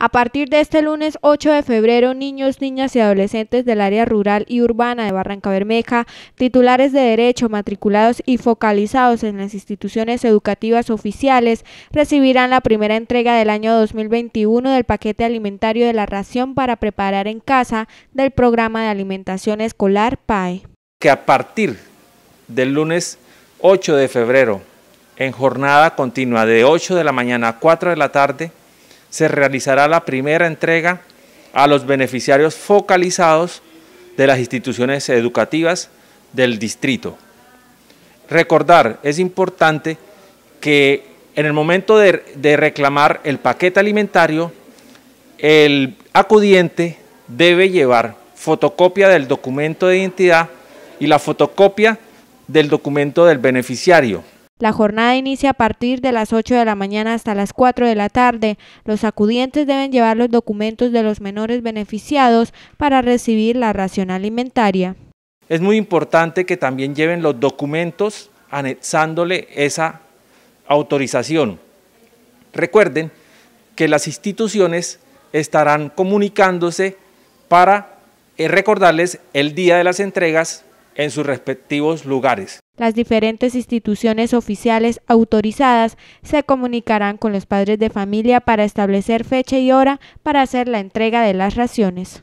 A partir de este lunes 8 de febrero, niños, niñas y adolescentes del área rural y urbana de Barranca Bermeja, titulares de derecho, matriculados y focalizados en las instituciones educativas oficiales, recibirán la primera entrega del año 2021 del paquete alimentario de la ración para preparar en casa del programa de alimentación escolar PAE. Que a partir del lunes 8 de febrero, en jornada continua de 8 de la mañana a 4 de la tarde, se realizará la primera entrega a los beneficiarios focalizados de las instituciones educativas del distrito. Recordar, es importante que en el momento de, reclamar el paquete alimentario, el acudiente debe llevar fotocopia del documento de identidad y la fotocopia del documento del beneficiario. La jornada inicia a partir de las 8 de la mañana hasta las 4 de la tarde. Los acudientes deben llevar los documentos de los menores beneficiados para recibir la ración alimentaria. Es muy importante que también lleven los documentos anexándole esa autorización. Recuerden que las instituciones estarán comunicándose para eh, recordarles el día de las entregas en sus respectivos lugares. Las diferentes instituciones oficiales autorizadas se comunicarán con los padres de familia para establecer fecha y hora para hacer la entrega de las raciones.